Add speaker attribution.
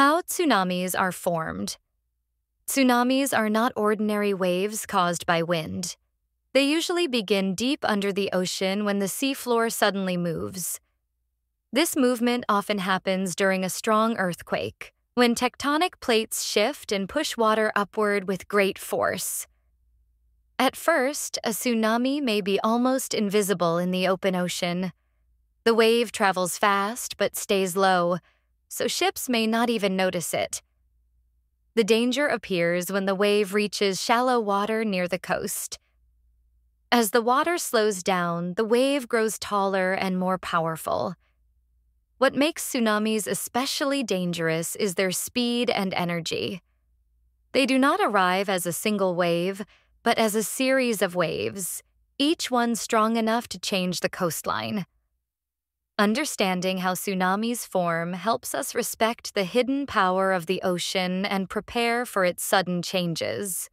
Speaker 1: How tsunamis are formed. Tsunamis are not ordinary waves caused by wind. They usually begin deep under the ocean when the seafloor suddenly moves. This movement often happens during a strong earthquake, when tectonic plates shift and push water upward with great force. At first, a tsunami may be almost invisible in the open ocean. The wave travels fast but stays low, so ships may not even notice it. The danger appears when the wave reaches shallow water near the coast. As the water slows down, the wave grows taller and more powerful. What makes tsunamis especially dangerous is their speed and energy. They do not arrive as a single wave, but as a series of waves, each one strong enough to change the coastline. Understanding how tsunamis form helps us respect the hidden power of the ocean and prepare for its sudden changes.